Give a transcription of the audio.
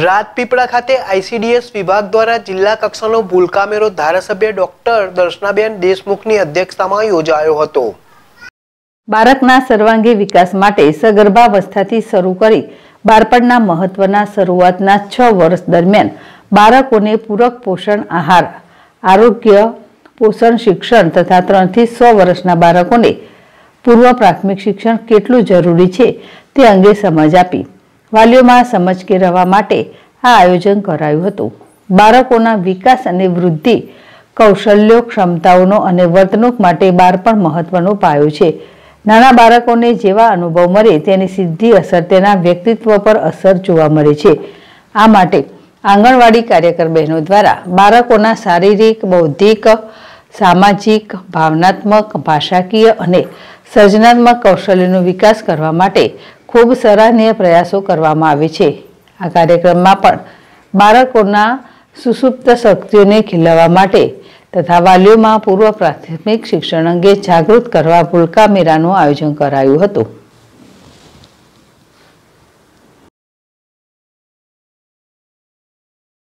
રાજપીપળા ખાતે આઈસીડીએસ વિભાગ દ્વારા જિલ્લા કક્ષાનો ભૂલકામેરો ધારાસભ્ય ડોક્ટર દર્શનાબેન દેશમુખની અધ્યક્ષતામાં યોજાયો હતો બાળકના સર્વાંગી વિકાસ માટે સગર્ભાવસ્થાથી શરૂ કરી બાળપણના મહત્વના શરૂઆતના છ વર્ષ દરમિયાન બાળકોને પૂરક પોષણ આહાર આરોગ્ય પોષણ શિક્ષણ તથા ત્રણથી સો વર્ષના બાળકોને પૂર્વ પ્રાથમિક શિક્ષણ કેટલું જરૂરી છે તે અંગે સમજ આપી વાલીઓમાં સમજ કેળવવા માટે આ આયોજન કરાયું હતું બાળકોના વિકાસ અને વૃદ્ધિ કૌશલ્યો ક્ષમતાઓનો અને વર્તણૂક માટે બાળપણ મહત્વનો પાયો છે નાના બાળકોને જેવા અનુભવ મળે તેની સીધી અસર તેના વ્યક્તિત્વ પર અસર જોવા મળે છે આ માટે આંગણવાડી કાર્યકર બહેનો દ્વારા બાળકોના શારીરિક બૌદ્ધિક સામાજિક ભાવનાત્મક ભાષાકીય અને સર્જનાત્મક કૌશલ્યનો વિકાસ કરવા માટે ખૂબ સરાહનીય પ્રયાસો કરવામાં આવે છે આ કાર્યક્રમમાં પણ બાળકોના સુસુપ્ત શક્તિઓને ખીલવવા માટે તથા વાલીઓમાં પૂર્વ પ્રાથમિક શિક્ષણ અંગે જાગૃત કરવા પુલકા મેળાનું આયોજન કરાયું હતું